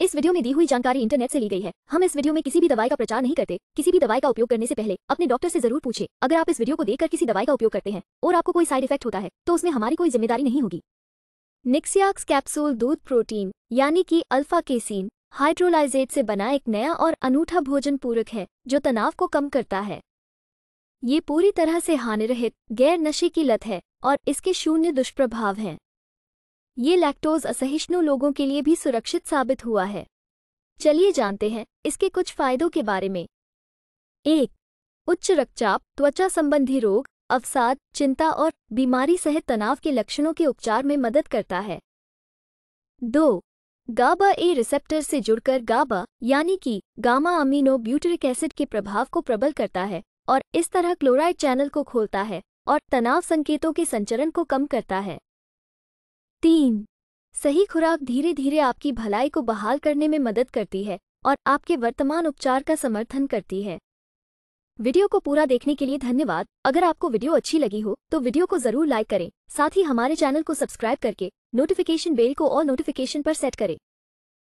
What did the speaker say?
इस वीडियो में दी हुई जानकारी इंटरनेट से ली गई है हम इस वीडियो में किसी भी दवाई का प्रचार नहीं करते किसी भी दवाई का उपयोग करने से पहले अपने डॉक्टर से जरूर पूछे अगर आप इस वीडियो को देखकर किसी दवाई का उपयोग करते हैं और आपको कोई साइड इफेक्ट होता है तो उसमें हमारी कोई जिम्मेदारी नहीं होगी निक्सियाक्स कैप्सूल दूध प्रोटीन यानी कि अल्फा केसिन हाइड्रोलाइजेट से बना एक नया और अनूठा भोजन पूरक है जो तनाव को कम करता है ये पूरी तरह से हानिरहित गैर नशे की लत है और इसके शून्य दुष्प्रभाव हैं ये लैक्टोज असहिष्णु लोगों के लिए भी सुरक्षित साबित हुआ है चलिए जानते हैं इसके कुछ फायदों के बारे में एक उच्च रक्तचाप त्वचा संबंधी रोग अवसाद चिंता और बीमारी सहित तनाव के लक्षणों के उपचार में मदद करता है दो गाबा ए रिसेप्टर से जुड़कर गाबा यानी कि गामा अमीनो ब्यूटरिक एसिड के प्रभाव को प्रबल करता है और इस तरह क्लोराइड चैनल को खोलता है और तनाव संकेतों के संचरण को कम करता है तीन सही खुराक धीरे धीरे आपकी भलाई को बहाल करने में मदद करती है और आपके वर्तमान उपचार का समर्थन करती है वीडियो को पूरा देखने के लिए धन्यवाद अगर आपको वीडियो अच्छी लगी हो तो वीडियो को जरूर लाइक करें साथ ही हमारे चैनल को सब्सक्राइब करके नोटिफिकेशन बेल को और नोटिफिकेशन पर सेट करें